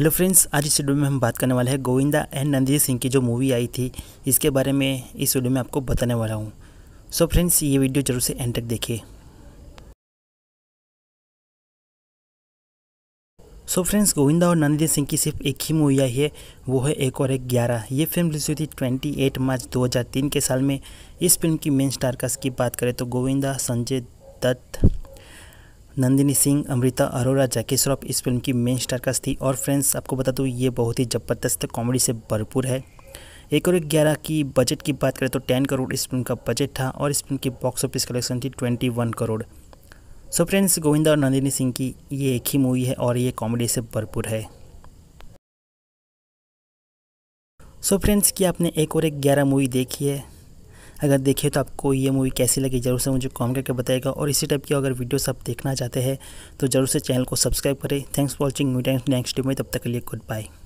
hello friends आज इस video में हम बात करने वाले हैं गोविंदा एंड नंदी सिंह की जो मूवी आई थी इसके बारे में इस वीडियो में आपको बताने वाला हूँ सो फ्रेंड्स ये वीडियो जरूर से एंड तक देखिए सो so फ्रेंड्स गोविंदा और नंदी सिंह की सिर्फ एक ही मूवी आई है वो है एक और एक ग्यारह ये फिल्म रिलीज हुई थी ट्वेंटी एट मार्च 2003 के साल में इस फिल्म की मेन स्टारकास्ट की बात करें तो गोविंदा संजय दत्त नंदिनी सिंह अमृता अरोरा जैकी श्रॉफ इस फिल्म की मेन का थी और फ्रेंड्स आपको बता दूँ ये बहुत ही ज़बरदस्त कॉमेडी से भरपूर है एक और ग्यारह की बजट की बात करें तो टेन करोड़ इस फिल्म का बजट था और इस फिल्म की बॉक्स ऑफिस कलेक्शन थी twenty one crore so friends Govinda और नंदिनी सिंह की ये एक ही मूवी है और ये कॉमेडी से भरपूर है सो so फ्रेंड्स की आपने एक और एक ग्यारह मूवी देखी है अगर देखिए तो आपको ये मूवी कैसी लगी ज़रूर से मुझे कॉमेंट करके बताएगा और इसी टाइप की अगर वीडियोस आप देखना चाहते हैं तो ज़रूर से चैनल को सब्सक्राइब करें thanks for watching meet next day में तब तक के लिए गुड बाय